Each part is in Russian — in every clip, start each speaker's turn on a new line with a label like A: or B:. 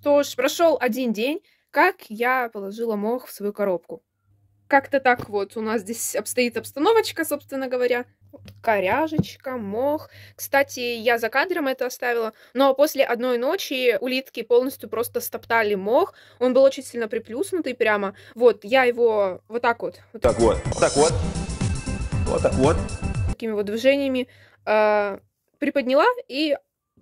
A: Что ж, прошел один день, как я положила мох в свою коробку. Как-то так вот у нас здесь обстоит обстановочка, собственно говоря. Коряжечка, мох. Кстати, я за кадром это оставила, но после одной ночи улитки полностью просто стоптали мох. Он был очень сильно приплюснутый прямо. Вот, я его вот так вот. вот так вот,
B: так вот, вот так вот.
A: Такими вот движениями э, приподняла и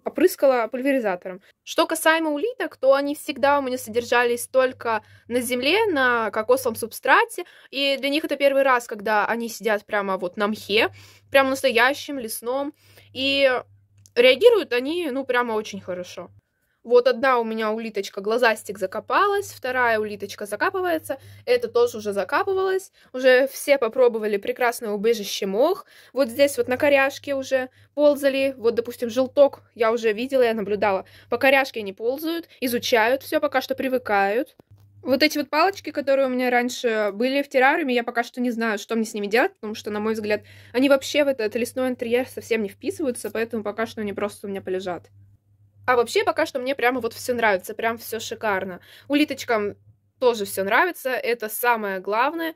A: опрыскала пульверизатором. Что касаемо улиток, то они всегда у меня содержались только на земле, на кокосовом субстрате, и для них это первый раз, когда они сидят прямо вот на мхе, прямо настоящим, лесном, и реагируют они, ну, прямо очень хорошо. Вот одна у меня улиточка глазастик закопалась, вторая улиточка закапывается, это тоже уже закапывалась, уже все попробовали прекрасное убежище мох, вот здесь вот на коряшке уже ползали, вот, допустим, желток я уже видела, я наблюдала, по коряшке они ползают, изучают все, пока что привыкают. Вот эти вот палочки, которые у меня раньше были в террариуме, я пока что не знаю, что мне с ними делать, потому что, на мой взгляд, они вообще в этот лесной интерьер совсем не вписываются, поэтому пока что они просто у меня полежат. А вообще пока что мне прямо вот все нравится, прям все шикарно. Улиточкам тоже все нравится, это самое главное.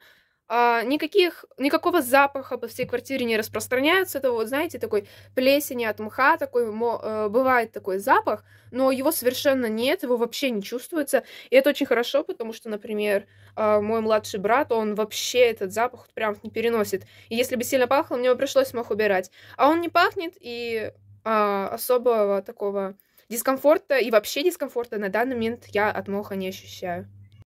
A: А, никаких, никакого запаха по всей квартире не распространяется. Это вот, знаете, такой плесени от мха, такой мо, э, бывает такой запах, но его совершенно нет, его вообще не чувствуется. И это очень хорошо, потому что, например, а, мой младший брат, он вообще этот запах прям не переносит. И если бы сильно пахло, мне бы пришлось мох убирать. А он не пахнет, и а, особого такого Дискомфорта и вообще дискомфорта на данный момент я от моха не ощущаю.